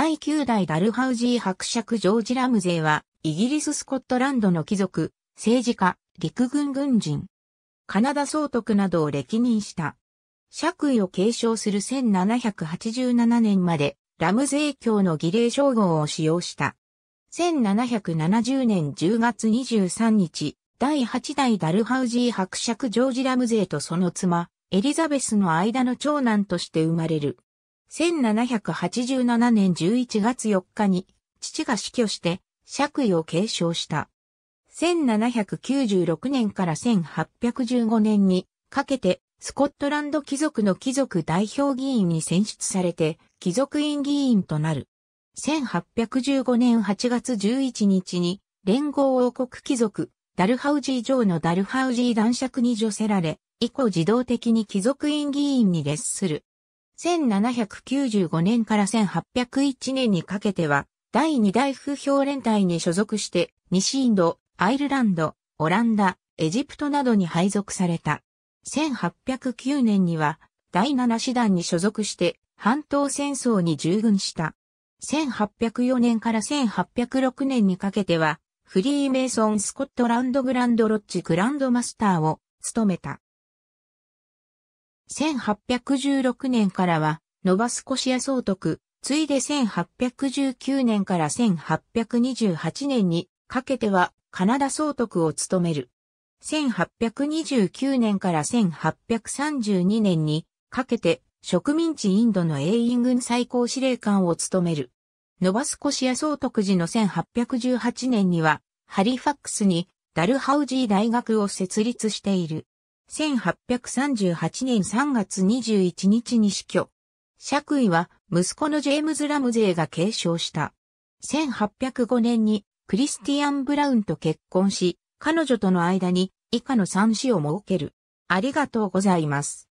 第9代ダルハウジー伯爵ジョージ・ラムゼーは、イギリス・スコットランドの貴族、政治家、陸軍軍人、カナダ総督などを歴任した。爵位を継承する1787年まで、ラムゼー教の儀礼称号を使用した。1770年10月23日、第8代ダルハウジー伯爵ジョージ・ラムゼーとその妻、エリザベスの間の長男として生まれる。1787年11月4日に父が死去して爵位を継承した。1796年から1815年にかけてスコットランド貴族の貴族代表議員に選出されて貴族院議員となる。1815年8月11日に連合王国貴族ダルハウジー城のダルハウジー男爵に除せられ、以降自動的に貴族院議員に列する。1795年から1801年にかけては、第二大風評連隊に所属して、西インド、アイルランド、オランダ、エジプトなどに配属された。1809年には、第七師団に所属して、半島戦争に従軍した。1804年から1806年にかけては、フリーメイソン・スコットランド・グランド・ロッジ・グランドマスターを務めた。1816年からは、ノバスコシア総督、ついで1819年から1828年にかけてはカナダ総督を務める。1829年から1832年にかけて植民地インドの英印軍最高司令官を務める。ノバスコシア総督時の1818年にはハリファックスにダルハウジー大学を設立している。1838年3月21日に死去。爵位は息子のジェームズ・ラムゼーが継承した。1805年にクリスティアン・ブラウンと結婚し、彼女との間に以下の三子を設ける。ありがとうございます。